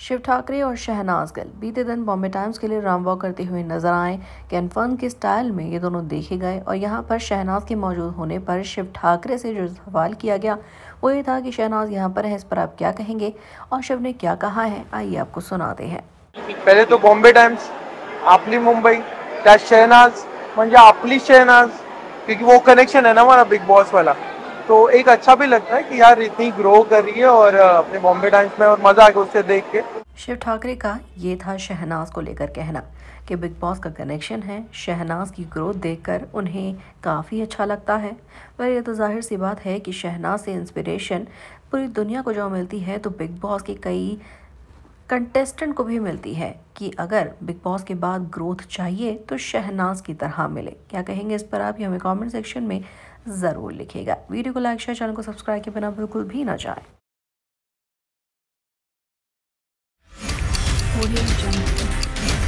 शिव ठाकरे और शहनाज गल बीते दिन बॉम्बे टाइम्स के लिए राम वॉक करते हुए नजर आए कैनफर्म के स्टाइल में ये दोनों देखे गए और यहाँ पर शहनाज के मौजूद होने पर शिव ठाकरे से जो सवाल किया गया वो ये था कि शहनाज यहाँ पर है इस पर आप क्या कहेंगे और शिव ने क्या कहा है आइए आपको सुनाते हैं पहले तो बॉम्बे टाइम्स आपली मुंबई शहनाज म्हणजे आपली शहनाज क्योंकि वो कनेक्शन है ना हमारा बिग बॉस वाला तो एक अच्छा भी लगता है कि यार इतनी ग्रो कर रही है और अपने बॉम्बे डांस में और मजा आ गया उससे देख के शिव ठाकरे का ये था शहनाज को लेकर कहना कि बिग बॉस का कनेक्शन है शहनाज की ग्रोथ देखकर उन्हें काफ़ी अच्छा लगता है पर यह तो जाहिर सी बात है कि शहनाज से इंस्पिरेशन पूरी दुनिया को जो मिलती है तो बिग बॉस के कई कंटेस्टेंट को भी मिलती है कि अगर बिग बॉस के बाद ग्रोथ चाहिए तो शहनाज की तरह मिले क्या कहेंगे इस पर आप ये हमें कमेंट सेक्शन में ज़रूर लिखेगा वीडियो को लाइक शेयर चैनल को सब्सक्राइब के बिना बिल्कुल भी ना जाए audio